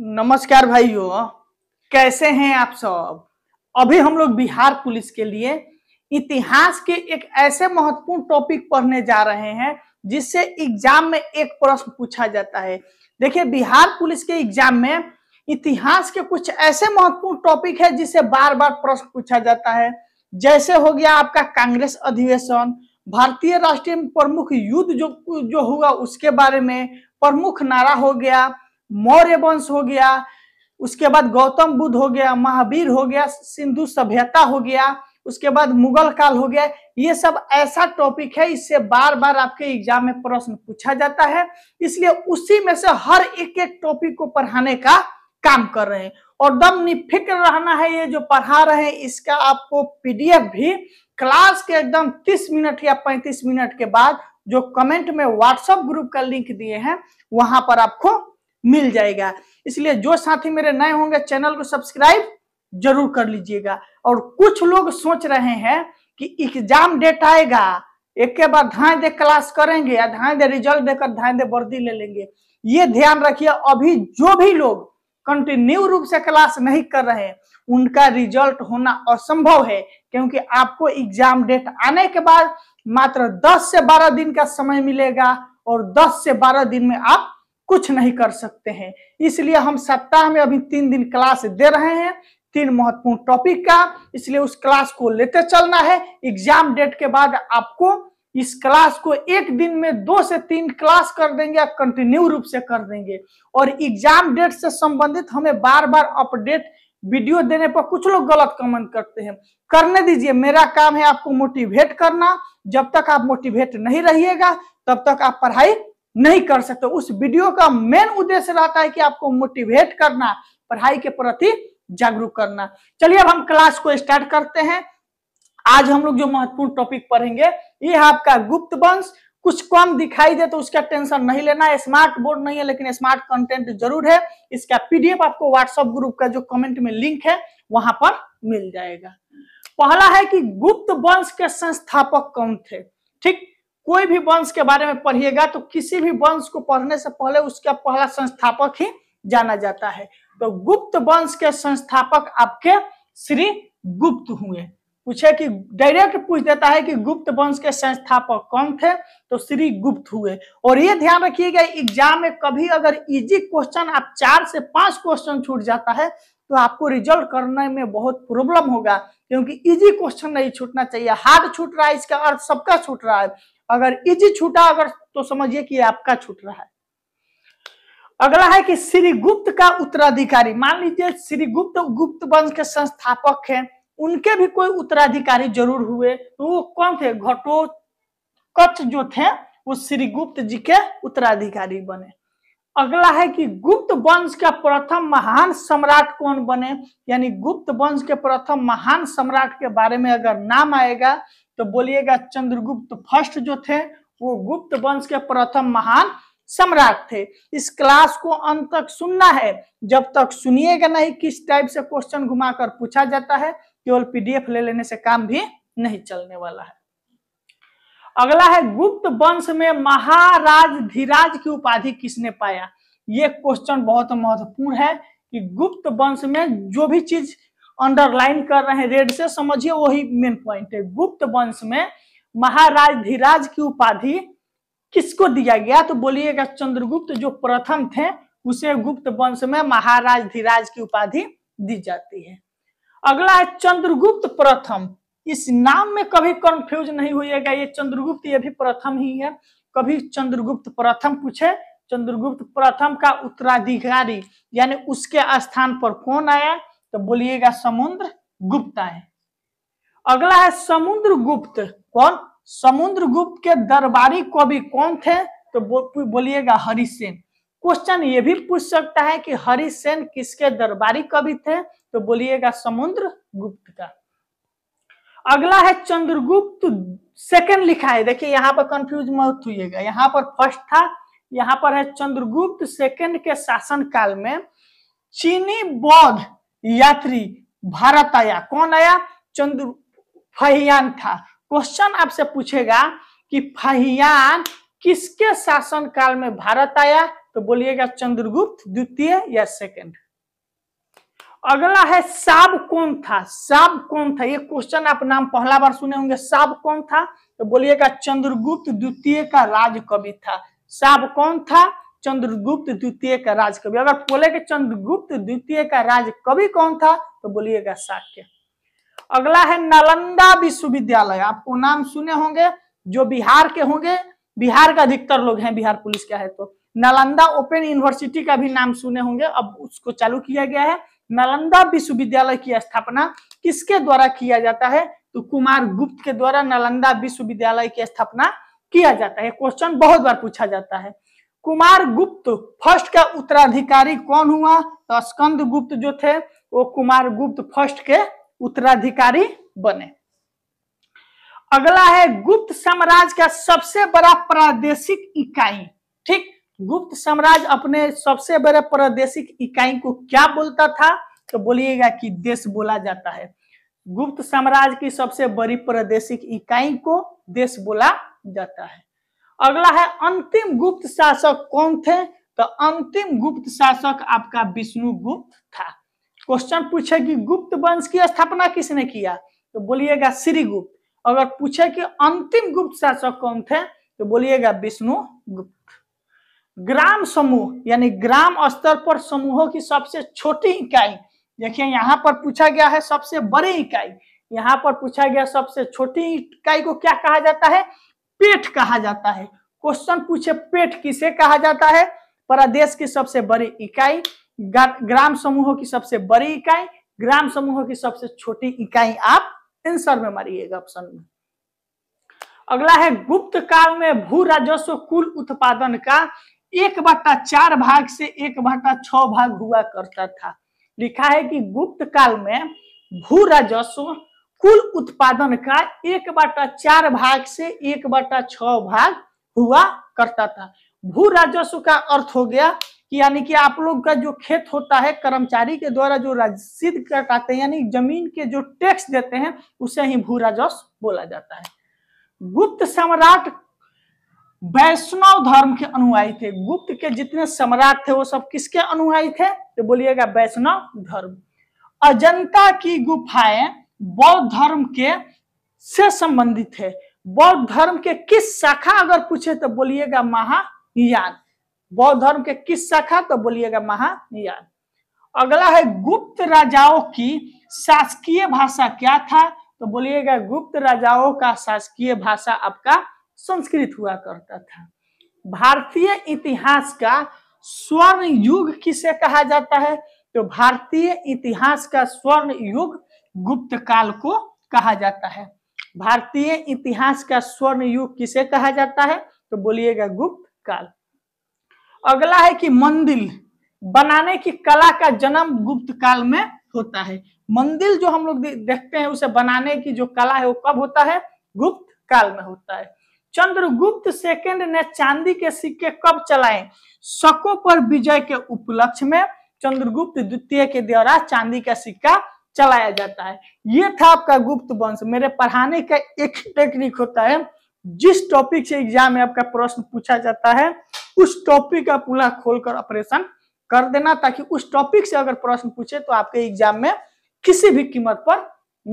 नमस्कार भाइयों कैसे हैं आप सब अभी हम लोग बिहार पुलिस के लिए इतिहास के एक ऐसे महत्वपूर्ण टॉपिक पढ़ने जा रहे हैं जिससे एग्जाम में एक प्रश्न पूछा जाता है देखिए बिहार पुलिस के एग्जाम में इतिहास के कुछ ऐसे महत्वपूर्ण टॉपिक है जिससे बार बार प्रश्न पूछा जाता है जैसे हो गया आपका कांग्रेस अधिवेशन भारतीय राष्ट्रीय प्रमुख युद्ध जो जो हुआ उसके बारे में प्रमुख नारा हो गया मौर्य वंश हो गया उसके बाद गौतम बुद्ध हो गया महावीर हो गया सिंधु सभ्यता हो गया उसके बाद मुगल काल हो गया ये सब ऐसा टॉपिक है इससे बार बार आपके एग्जाम में प्रश्न पूछा जाता है इसलिए उसी में से हर एक एक टॉपिक को पढ़ाने का काम कर रहे हैं और दम निफिक्र रहना है ये जो पढ़ा रहे हैं इसका आपको पीडीएफ भी क्लास के एकदम 30 मिनट या 35 मिनट के बाद जो कमेंट में व्हाट्सएप ग्रुप का लिंक दिए हैं वहां पर आपको मिल जाएगा इसलिए जो साथी मेरे नए होंगे चैनल को सब्सक्राइब जरूर कर लीजिएगा और कुछ लोग सोच रहे हैं कि एग्जाम डेट आएगा एक के बाद धाए दे क्लास करेंगे या धाए दे रिजल्ट देकर धाए दे वर्दी ले लेंगे ये ध्यान रखिए अभी जो भी लोग कंटिन्यू रूप से क्लास नहीं कर रहे हैं उनका रिजल्ट होना असंभव है क्योंकि आपको एग्जाम डेट आने के बाद मात्र 10 से 12 दिन का समय मिलेगा और 10 से 12 दिन में आप कुछ नहीं कर सकते हैं इसलिए हम सप्ताह में अभी तीन दिन क्लास दे रहे हैं तीन महत्वपूर्ण टॉपिक का इसलिए उस क्लास को लेते चलना है एग्जाम डेट के बाद आपको इस क्लास को एक दिन में दो से तीन क्लास कर देंगे या कंटिन्यू रूप से कर देंगे और एग्जाम डेट से संबंधित हमें बार बार अपडेट वीडियो देने पर कुछ लोग गलत कमेंट करते हैं करने दीजिए मेरा काम है आपको मोटिवेट करना जब तक आप मोटिवेट नहीं रहिएगा तब तक आप पढ़ाई नहीं कर सकते उस वीडियो का मेन उद्देश्य रहता है कि आपको मोटिवेट करना पढ़ाई के प्रति जागरूक करना चलिए अब हम क्लास को स्टार्ट करते हैं आज हम लोग जो महत्वपूर्ण टॉपिक पढ़ेंगे ये है आपका गुप्त वंश कुछ कम दिखाई दे तो उसका टेंशन नहीं लेना स्मार्ट बोर्ड नहीं है लेकिन स्मार्ट कंटेंट जरूर है इसका पीडीएफ आपको व्हाट्सएप ग्रुप का जो कमेंट में लिंक है वहां पर मिल जाएगा पहला है कि गुप्त वंश के संस्थापक कौन थे ठीक कोई भी वंश के बारे में पढ़िएगा तो किसी भी वंश को पढ़ने से पहले उसका पहला संस्थापक ही जाना जाता है तो गुप्त वंश के संस्थापक आपके श्री गुप्त हुए पूछे कि डायरेक्ट पूछ देता है कि गुप्त वंश के संस्थापक कौन थे तो श्री गुप्त हुए और ये ध्यान रखिएगा एग्जाम में कभी अगर इजी क्वेश्चन आप चार से पांच क्वेश्चन छूट जाता है तो आपको रिजल्ट करने में बहुत प्रॉब्लम होगा क्योंकि इजी क्वेश्चन नहीं छूटना चाहिए हार्ड छूट रहा है इसका अर्थ सबका छूट रहा है अगर इज छूटा अगर तो समझिए कि आपका छूट रहा है अगला है कि श्री गुप्त का उत्तराधिकारी मान लीजिए श्री गुप्त गुप्त वंश के संस्थापक हैं उनके भी कोई उत्तराधिकारी जरूर हुए तो वो कौन थे घटो कच्छ जो थे वो श्री गुप्त जी के उत्तराधिकारी बने अगला है कि गुप्त वंश का प्रथम महान सम्राट कौन बने यानी गुप्त वंश के प्रथम महान सम्राट के बारे में अगर नाम आएगा तो बोलिएगा चंद्रगुप्त फर्स्ट जो थे वो गुप्त वंश के प्रथम महान सम्राट थे इस क्लास को अंत तक सुनना है जब तक सुनिएगा नहीं किस टाइप से क्वेश्चन घुमाकर पूछा जाता है केवल पीडीएफ ले लेने से काम भी नहीं चलने वाला है अगला है गुप्त वंश में महाराज धीराज की उपाधि किसने पाया ये क्वेश्चन बहुत महत्वपूर्ण है कि गुप्त वंश में जो भी चीज अंडरलाइन कर रहे हैं रेड से समझिए वही मेन पॉइंट है गुप्त वंश में महाराज धीराज की उपाधि किसको दिया गया तो बोलिएगा चंद्रगुप्त जो प्रथम थे उसे गुप्त वंश में महाराज धीराज की उपाधि दी जाती है अगला है चंद्रगुप्त प्रथम इस नाम में कभी कंफ्यूज नहीं होइएगा ये चंद्रगुप्त ये भी प्रथम ही है कभी चंद्रगुप्त प्रथम पूछे चंद्रगुप्त प्रथम का उत्तराधिकारी यानी उसके स्थान पर कौन आया तो बोलिएगा समुद्र गुप्ता है अगला है समुद्र गुप्त कौन समुद्र गुप्त के दरबारी कवि कौन थे तो बो, बोलिएगा हरिसेन क्वेश्चन ये भी पूछ सकता है कि हरिसेन किसके दरबारी कवि थे तो बोलिएगा समुद्र गुप्त का अगला है चंद्रगुप्त सेकंड लिखा है देखिए यहाँ पर कंफ्यूज मत हुईगा यहाँ पर फर्स्ट था यहाँ पर है चंद्रगुप्त सेकंड के शासन काल में चीनी बौद्ध यात्री भारत आया कौन आया चंद्र फहियान था क्वेश्चन आपसे पूछेगा कि फहियान किसके शासन काल में भारत आया तो बोलिएगा चंद्रगुप्त द्वितीय या सेकंड अगला है साब कौन था साब कौन था ये क्वेश्चन आप नाम पहला बार सुने होंगे साब कौन था तो बोलिएगा चंद्रगुप्त द्वितीय का राजकवि था साब कौन था चंद्रगुप्त द्वितीय का राज कवि अगर बोले चंद्रगुप्त द्वितीय का राज कवि कौन था तो बोलिएगा शाक्य अगला है नालंदा विश्वविद्यालय आपको नाम सुने होंगे जो बिहार के होंगे बिहार का अधिकतर लोग हैं बिहार पुलिस का है तो नालंदा ओपन यूनिवर्सिटी का भी नाम सुने होंगे अब उसको चालू किया गया है नालंदा विश्वविद्यालय की स्थापना किसके द्वारा किया जाता है तो कुमार गुप्त के द्वारा नालंदा विश्वविद्यालय की स्थापना किया जाता है क्वेश्चन बहुत बार पूछा जाता है कुमार गुप्त फर्स्ट का उत्तराधिकारी कौन हुआ तो स्कंद गुप्त जो थे वो कुमार गुप्त फर्स्ट के उत्तराधिकारी बने अगला है गुप्त साम्राज्य का सबसे बड़ा प्रादेशिक इकाई ठीक गुप्त साम्राज्य अपने सबसे बड़े प्रादेशिक इकाई को क्या बोलता था तो बोलिएगा कि देश बोला जाता है गुप्त साम्राज्य की सबसे बड़ी प्रादेशिक इकाई को देश बोला जाता है अगला है अंतिम गुप्त शासक कौन थे तो अंतिम गुप्त शासक आपका विष्णुगुप्त था क्वेश्चन पूछे कि गुप्त वंश की स्थापना किसने किया तो बोलिएगा श्रीगुप्त अगर पूछे कि अंतिम गुप्त शासक कौन थे तो बोलिएगा विष्णुगुप्त ग्राम समूह यानी ग्राम स्तर पर समूहों की सबसे छोटी इकाई देखिए यहाँ पर पूछा गया है सबसे बड़ी इकाई यहाँ पर पूछा गया सबसे छोटी इकाई को क्या कहा जाता है पेट कहा जाता है क्वेश्चन पूछे पेट किसे कहा जाता है प्रदेश की सबसे बड़ी इकाई ग्राम समूहों की सबसे बड़ी इकाई ग्राम समूहों की सबसे छोटी इकाई आप आंसर में मारिएगा ऑप्शन में अगला है गुप्त काल में भू राजस्व कुल उत्पादन का एक बट्टा चार भाग से एक बट्टा छ भाग हुआ करता था लिखा है कि गुप्त काल में भू राजस्व कुल उत्पादन का एक बटा चार भाग से एक बटा छ भाग हुआ करता था भू राजस्व का अर्थ हो गया कि यानी कि आप लोग का जो खेत होता है कर्मचारी के द्वारा जो रसीद कटाते हैं यानी जमीन के जो टैक्स देते हैं उसे ही भू राजस्व बोला जाता है गुप्त सम्राट वैष्णव धर्म के अनुयायी थे गुप्त के जितने सम्राट थे वो सब किसके अनुयायी थे तो बोलिएगा वैष्णव धर्म अजंता की गुफाएं बौद्ध धर्म के से संबंधित है बौद्ध धर्म के किस शाखा अगर पूछे तो बोलिएगा महायान बौद्ध धर्म के किस शाखा तो बोलिएगा महायान अगला है गुप्त राजाओं की शासकीय भाषा क्या था तो बोलिएगा गुप्त राजाओं का शासकीय भाषा आपका संस्कृत हुआ करता था भारतीय इतिहास का स्वर्ण युग किसे कहा जाता है तो भारतीय इतिहास का स्वर्ण युग गुप्त काल को कहा जाता है भारतीय इतिहास का स्वर्ण युग किसे कहा जाता है तो बोलिएगा गुप्त काल अगला है कि मंदिर बनाने की कला का जन्म गुप्त काल में होता है मंदिर जो हम लोग देखते हैं उसे बनाने की जो कला है वो कब होता है गुप्त काल में होता है चंद्रगुप्त सेकंड ने चांदी के सिक्के कब चलाए शकों पर विजय के उपलक्ष्य में चंद्रगुप्त द्वितीय के द्वारा चांदी का सिक्का चलाया जाता है ये था आपका गुप्त वंश मेरे पढ़ाने का एक टेक्निक होता है जिस टॉपिक से एग्जाम में आपका प्रश्न पूछा जाता है उस टॉपिक का पूरा खोलकर ऑपरेशन कर देना ताकि उस टॉपिक से अगर प्रश्न पूछे तो आपके एग्जाम में किसी भी कीमत पर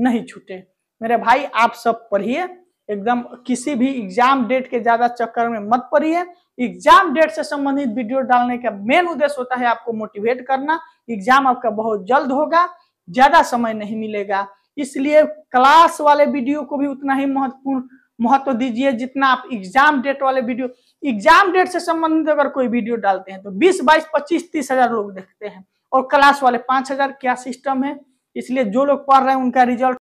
नहीं छूटे मेरे भाई आप सब पढ़िए एकदम किसी भी एग्जाम डेट के ज्यादा चक्कर में मत पढ़िए एग्जाम डेट से संबंधित वीडियो डालने का मेन उद्देश्य होता है आपको मोटिवेट करना एग्जाम आपका बहुत जल्द होगा ज्यादा समय नहीं मिलेगा इसलिए क्लास वाले वीडियो को भी उतना ही महत्वपूर्ण महत्व दीजिए जितना आप एग्जाम डेट वाले वीडियो एग्जाम डेट से संबंधित अगर कोई वीडियो डालते हैं तो 20, बाईस पच्चीस तीस हजार लोग देखते हैं और क्लास वाले पांच हजार क्या सिस्टम है इसलिए जो लोग पढ़ रहे हैं उनका रिजल्ट